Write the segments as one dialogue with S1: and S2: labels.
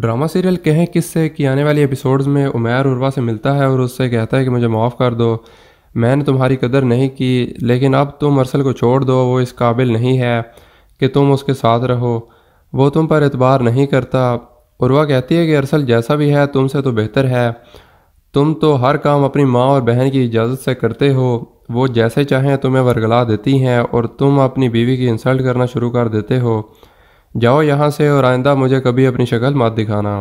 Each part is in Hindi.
S1: ड्रामा सीरियल कहें किससे कि आने वाले एपिसोड्स में उमैर उर्वा से मिलता है और उससे कहता है कि मुझे माफ़ कर दो मैंने तुम्हारी कदर नहीं की लेकिन अब तुम अरसल को छोड़ दो वो इस काबिल नहीं है कि तुम उसके साथ रहो वो तुम पर एतबार नहीं करता उर्वा कहती है कि अरसल जैसा भी है तुमसे तो बेहतर है तुम तो हर काम अपनी माँ और बहन की इजाज़त से करते हो वो जैसे चाहें तुम्हें वरगला देती हैं और तुम अपनी बीवी की इंसल्ट करना शुरू कर देते हो जाओ यहाँ से और आइंदा मुझे कभी अपनी शक्ल मत दिखाना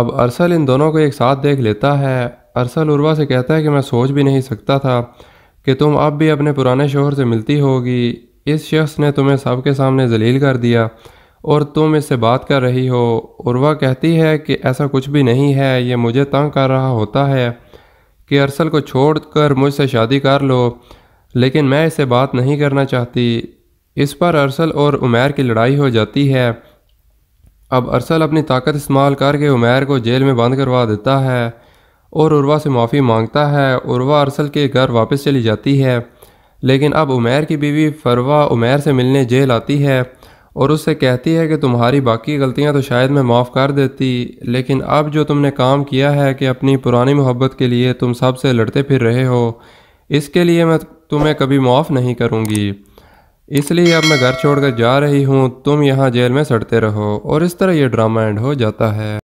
S1: अब अरसल इन दोनों को एक साथ देख लेता है अरसल उर्वा से कहता है कि मैं सोच भी नहीं सकता था कि तुम अब भी अपने पुराने शोहर से मिलती होगी इस शख्स ने तुम्हें सबके सामने जलील कर दिया और तुम इससे बात कर रही हो उर्वा कहती है कि ऐसा कुछ भी नहीं है ये मुझे तंग कर रहा होता है कि अरसल को छोड़ कर मुझसे शादी कर लो लेकिन मैं इससे बात नहीं करना चाहती इस पर अरसल और उमैर की लड़ाई हो जाती है अब अरसल अपनी ताकत इस्तेमाल करके उमैर को जेल में बंद करवा देता है और उर्वा से माफ़ी मांगता है उर्वा अरसल के घर वापस चली जाती है लेकिन अब उमैर की बीवी फरवा उमैर से मिलने जेल आती है और उससे कहती है कि तुम्हारी बाकी गलतियां तो शायद मैं माफ़ कर देती लेकिन अब जो तुमने काम किया है कि अपनी पुरानी मोहब्बत के लिए तुम सबसे लड़ते फिर रहे हो इसके लिए मैं तुम्हें कभी माफ़ नहीं करूँगी इसलिए अब मैं घर छोड़कर जा रही हूँ तुम यहाँ जेल में सड़ते रहो और इस तरह यह ड्रामा एंड हो जाता है